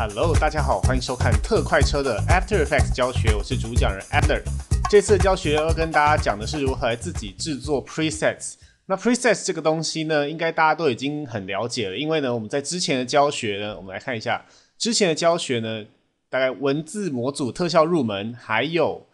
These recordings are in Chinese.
Hello，大家好，欢迎收看特快车的 After Effects 教学，我是主讲人 Adler。这次教学要跟大家讲的是如何自己制作 Presets。那 Presets 这个东西呢，应该大家都已经很了解了，因为呢，我们在之前的教学呢，我们来看一下之前的教学呢，大概文字模组特效入门，还有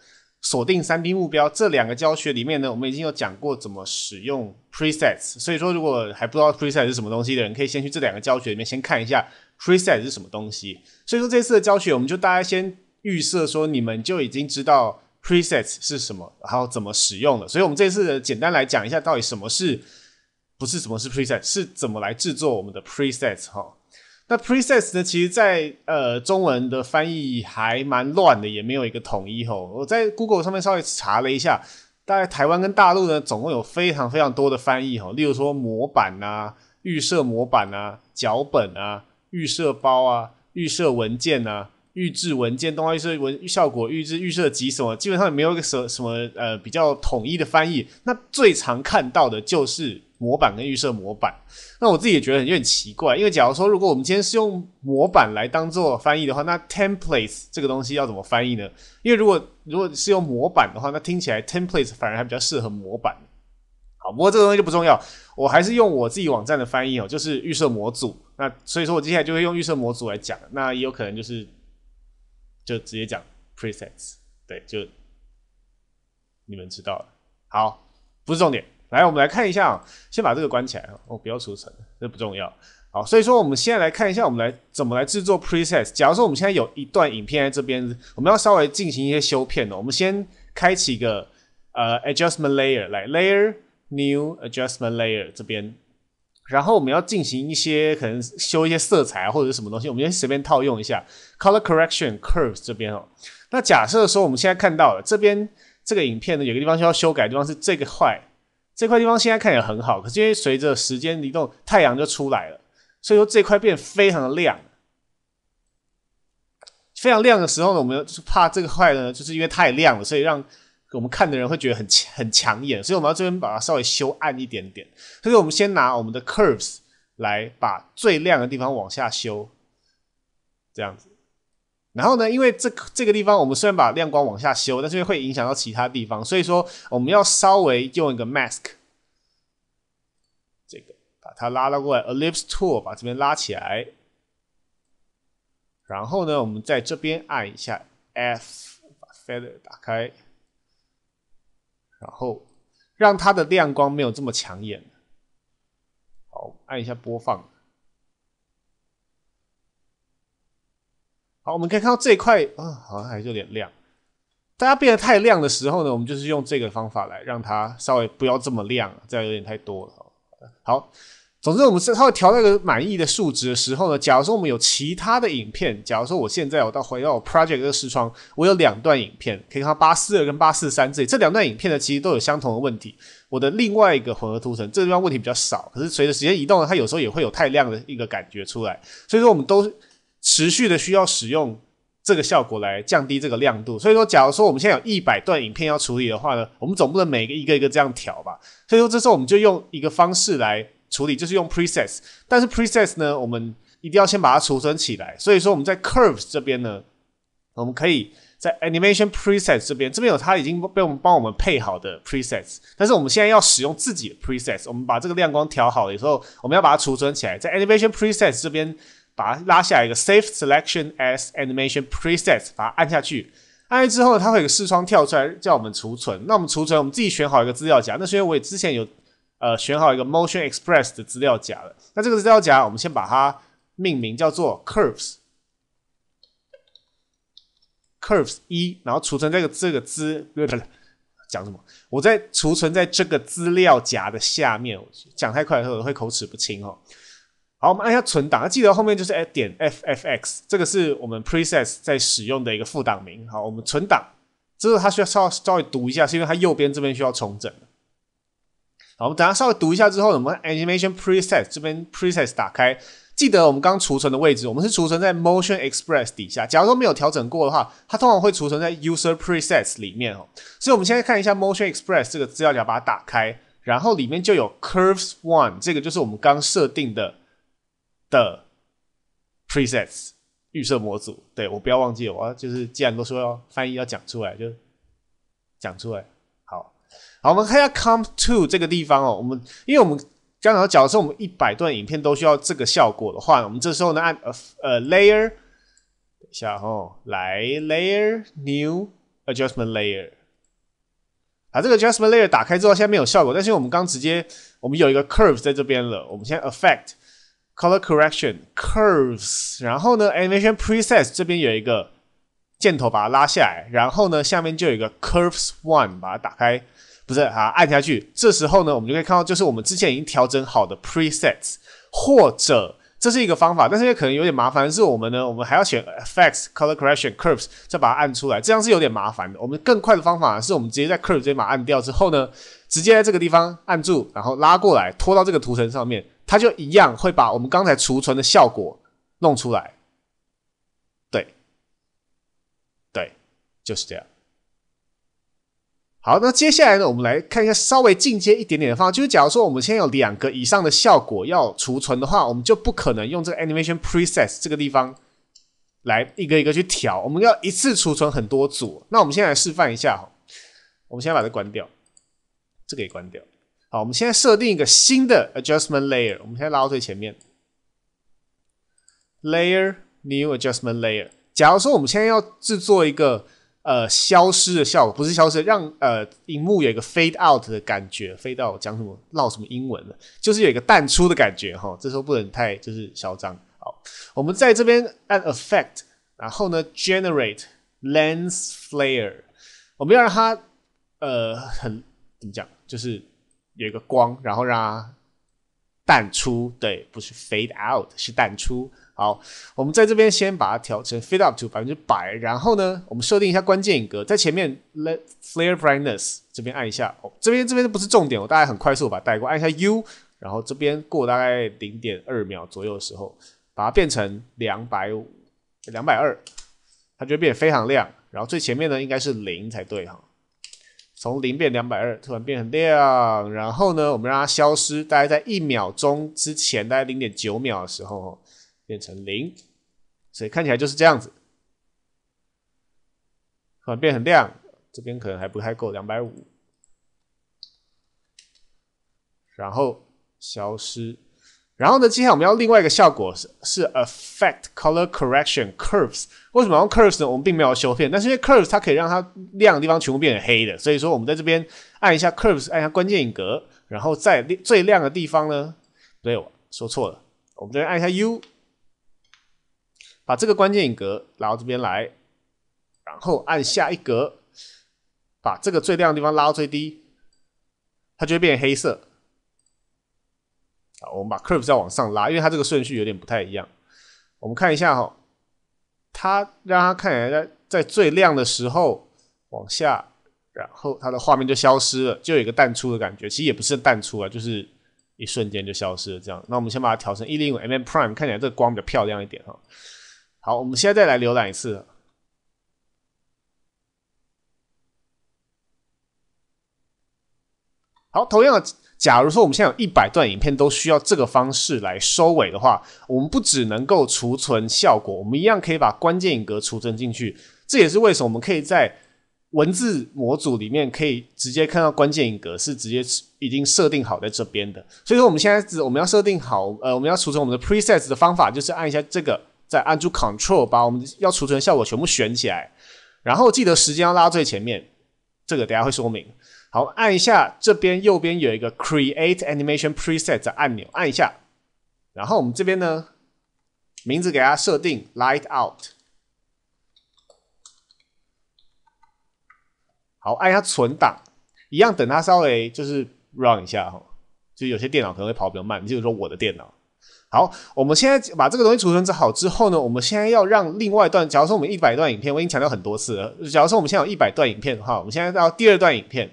锁定 3D 目标这两个教学里面呢，我们已经有讲过怎么使用 Presets。所以说，如果还不知道 Presets 是什么东西的人，可以先去这两个教学里面先看一下。preset 是什么东西？所以说这次的教学，我们就大家先预设说你们就已经知道 preset 是什么，然后怎么使用了。所以我们这次简单来讲一下，到底什么是不是什么是 preset，是怎么来制作我们的 preset 哈。那 preset 呢，其实在呃中文的翻译还蛮乱的，也没有一个统一哈。我在 Google 上面稍微查了一下，大概台湾跟大陆呢总共有非常非常多的翻译哈，例如说模板啊、预设模板啊、脚本啊。预设包啊，预设文件呐，预置文件，动画预设文效果，预置预设集什么，基本上也没有一个什什么呃比较统一的翻译。那最常看到的就是模板跟预设模板。那我自己也觉得很点奇怪，因为假如说如果我们今天是用模板来当做翻译的话，那 templates 这个东西要怎么翻译呢？因为如果如果是用模板的话，那听起来 templates 反而还比较适合模板。好，不过这个东西就不重要，我还是用我自己网站的翻译哦，就是预设模组。那所以说，我接下来就会用预设模组来讲。那也有可能就是，就直接讲 presets，对，就你们知道了。好，不是重点。来，我们来看一下，先把这个关起来哦，我不要除尘，这不重要。好，所以说我们现在来看一下，我们来怎么来制作 presets。假如说我们现在有一段影片在这边，我们要稍微进行一些修片哦，我们先开启一个呃 adjustment layer，来 layer new adjustment layer 这边。然后我们要进行一些可能修一些色彩啊，或者是什么东西，我们就随便套用一下 color correction curves 这边哦。那假设说我们现在看到了这边这个影片呢，有个地方需要修改，地方是这个块，这块地方现在看也很好，可是因为随着时间移动，太阳就出来了，所以说这块变非常的亮，非常亮的时候呢，我们就是怕这个块呢，就是因为太亮了，所以让我们看的人会觉得很很抢眼，所以我们要这边把它稍微修暗一点点。所以我们先拿我们的 Curves 来把最亮的地方往下修，这样子。然后呢，因为这这个地方我们虽然把亮光往下修，但是会影响到其他地方，所以说我们要稍微用一个 Mask，这个把它拉拉过来，Ellipse Tool 把这边拉起来。然后呢，我们在这边按一下 F，把 Feather 打开。然后让它的亮光没有这么抢眼。好，按一下播放。好，我们可以看到这块，啊，好像还是有点亮。大家变得太亮的时候呢，我们就是用这个方法来让它稍微不要这么亮，这样有点太多了。好。总之，我们是它会调那个满意的数值的时候呢。假如说我们有其他的影片，假如说我现在我到回到我 project 这个视窗，我有两段影片，可以看到八四二跟八四三这里，这两段影片呢其实都有相同的问题。我的另外一个混合图层，这个地方问题比较少，可是随着时间移动呢，它有时候也会有太亮的一个感觉出来。所以说，我们都持续的需要使用这个效果来降低这个亮度。所以说，假如说我们现在有一百段影片要处理的话呢，我们总不能每个一个一个这样调吧。所以说，这时候我们就用一个方式来。处理就是用 presets，但是 presets 呢，我们一定要先把它储存起来。所以说我们在 curves 这边呢，我们可以在 animation presets 这边，这边有它已经被我们帮我们配好的 presets。但是我们现在要使用自己的 presets，我们把这个亮光调好了以后，我们要把它储存起来，在 animation presets 这边把它拉下一个 save selection as animation presets，把它按下去。按下去之后，它会有个视窗跳出来叫我们储存。那我们储存，我们自己选好一个资料夹。那是因为我也之前有。呃，选好一个 Motion Express 的资料夹了。那这个资料夹，我们先把它命名叫做 Curves，Curves 一，然后储存在个这个资，不对，讲什么？我在储存在这个资料夹的下面。讲太快的时候会口齿不清哦。好，我们按下存档，记得后面就是点 ffx，这个是我们 p r e c e s s 在使用的一个副档名。好，我们存档。之后它需要稍稍微读一下，是因为它右边这边需要重整。好，我们等下稍微读一下之后，我们 Animation Presets 这边 Presets 打开，记得我们刚储存的位置，我们是储存在 Motion Express 底下。假如说没有调整过的话，它通常会储存在 User Presets 里面哦。所以，我们现在看一下 Motion Express 这个资料夹，把它打开，然后里面就有 Curves One，这个就是我们刚设定的的 Presets 预设模组。对我不要忘记，我就是既然都说要翻译，要讲出来，就讲出来。好，我们看一下 come to 这个地方哦。我们因为我们刚刚讲的时我们一百段影片都需要这个效果的话，我们这时候呢按呃 layer 等一下哦，来 layer new adjustment layer，把这个 adjustment layer 打开之后，下面有效果。但是我们刚直接我们有一个 curves 在这边了，我们先 affect color correction curves，然后呢 animation presets 这边有一个箭头把它拉下来，然后呢下面就有一个 curves one 把它打开。不是啊，按下去。这时候呢，我们就可以看到，就是我们之前已经调整好的 presets，或者这是一个方法，但是也可能有点麻烦。是我们呢，我们还要选 effects color correction curves，再把它按出来，这样是有点麻烦的。我们更快的方法是我们直接在 c u r v e 里这边按掉之后呢，直接在这个地方按住，然后拉过来拖到这个图层上面，它就一样会把我们刚才储存的效果弄出来。对，对，就是这样。好，那接下来呢，我们来看一下稍微进阶一点点的方法。就是假如说我们现在有两个以上的效果要储存的话，我们就不可能用这个 Animation Presets 这个地方来一个一个去调。我们要一次储存很多组。那我们现在来示范一下哈。我们先把它关掉，这个也关掉。好，我们现在设定一个新的 Adjustment Layer。我们现在拉到最前面，Layer New Adjustment Layer。假如说我们现在要制作一个。呃，消失的效果不是消失，让呃，荧幕有一个 fade out 的感觉，飞到讲什么，唠什么英文了，就是有一个淡出的感觉哈。这时候不能太就是嚣张。好，我们在这边按 effect，然后呢，generate lens flare，我们要让它呃，很怎么讲，就是有一个光，然后让它淡出，对，不是 fade out，是淡出。好，我们在这边先把它调成 fit up to 百分之百，然后呢，我们设定一下关键格，在前面 let flare brightness 这边按一下，哦，这边这边不是重点，我大概很快速把它带过，按一下 U，然后这边过大概零点二秒左右的时候，把它变成两百五，两百二，它就变非常亮，然后最前面呢应该是零才对哈，从零变两百二，突然变成亮，然后呢，我们让它消失，大概在一秒钟之前，大概零点九秒的时候。变成零，所以看起来就是这样子。然变很亮，这边可能还不太够两百五，然后消失。然后呢，接下来我们要另外一个效果是是 affect color correction curves。为什么用 curves 呢？我们并没有修片，但是因为 curves 它可以让它亮的地方全部变成黑的，所以说我们在这边按一下 curves，按一下关键影格，然后在最亮的地方呢，不对，我说错了，我们这边按一下 U。把这个关键影格拉到这边来，然后按下一格，把这个最亮的地方拉到最低，它就会变黑色。好，我们把 curve 再往上拉，因为它这个顺序有点不太一样。我们看一下哈，它让它看起来在在最亮的时候往下，然后它的画面就消失了，就有一个淡出的感觉。其实也不是淡出啊，就是一瞬间就消失了这样。那我们先把它调成一0五 M m Prime，看起来这个光比较漂亮一点哈。好，我们现在再来浏览一次。好，同样的，假如说我们现在有一百段影片都需要这个方式来收尾的话，我们不只能够储存效果，我们一样可以把关键影格储存进去。这也是为什么我们可以在文字模组里面可以直接看到关键影格是直接已经设定好在这边的。所以说，我们现在只我们要设定好，呃，我们要储存我们的 presets 的方法，就是按一下这个。再按住 Control，把我们要储存的效果全部选起来，然后记得时间要拉最前面，这个等下会说明。好，按一下这边右边有一个 Create Animation Preset 的按钮，按一下，然后我们这边呢，名字给它设定 Light Out。好，按一下存档，一样等它稍微就是 Run 一下哈，就有些电脑可能会跑比较慢，比如说我的电脑。好，我们现在把这个东西储存好之后呢，我们现在要让另外一段。假如说我们一百段影片，我已经强调很多次了。假如说我们现在有一百段影片的话，我们现在到第二段影片，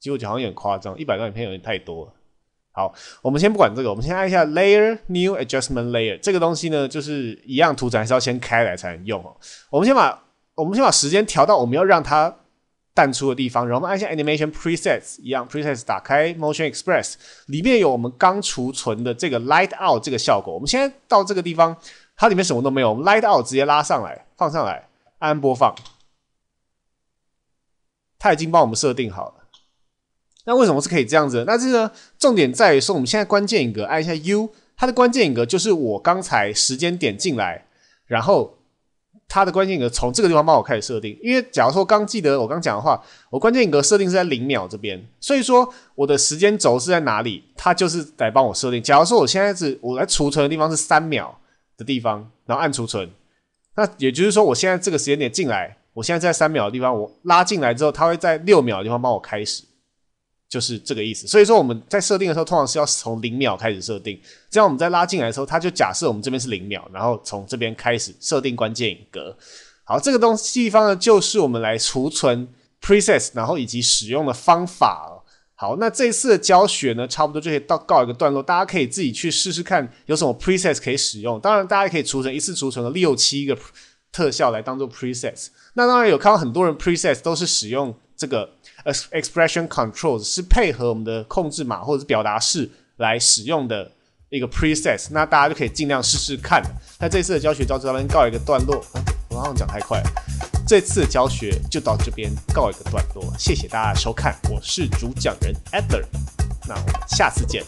就果好像有点夸张，一百段影片有点太多了。好，我们先不管这个，我们先按一下 Layer New Adjustment Layer 这个东西呢，就是一样图层还是要先开来才能用哦。我们先把我们先把时间调到我们要让它。淡出的地方，然后我们按下 Animation Presets 一样 Presets，打开 Motion Express，里面有我们刚储存的这个 Light Out 这个效果。我们现在到这个地方，它里面什么都没有，Light 我们 Out 直接拉上来，放上来，按播放，它已经帮我们设定好了。那为什么是可以这样子？那这个重点在于说，我们现在关键一个按一下 U，它的关键一个就是我刚才时间点进来，然后。它的关键格从这个地方帮我开始设定，因为假如说刚记得我刚讲的话，我关键格设定是在零秒这边，所以说我的时间轴是在哪里，它就是来帮我设定。假如说我现在是我来储存的地方是三秒的地方，然后按储存，那也就是说我现在这个时间点进来，我现在在三秒的地方，我拉进来之后，它会在六秒的地方帮我开始。就是这个意思，所以说我们在设定的时候，通常是要从零秒开始设定，这样我们在拉进来的时候，它就假设我们这边是零秒，然后从这边开始设定关键格。好，这个东地方呢，就是我们来储存 presets，然后以及使用的方法。好，那这一次的教学呢，差不多就可以到告一个段落，大家可以自己去试试看有什么 presets 可以使用。当然，大家可以储存一次储存了六七个特效来当做 presets。那当然有看到很多人 presets 都是使用。这个 expression controls 是配合我们的控制码或者是表达式来使用的，一个 preset，那大家就可以尽量试试看。那这次的教学到这边告一个段落，我刚刚讲太快了，这次的教学就到这边告一个段落，谢谢大家收看，我是主讲人 e t h e r 那我下次见。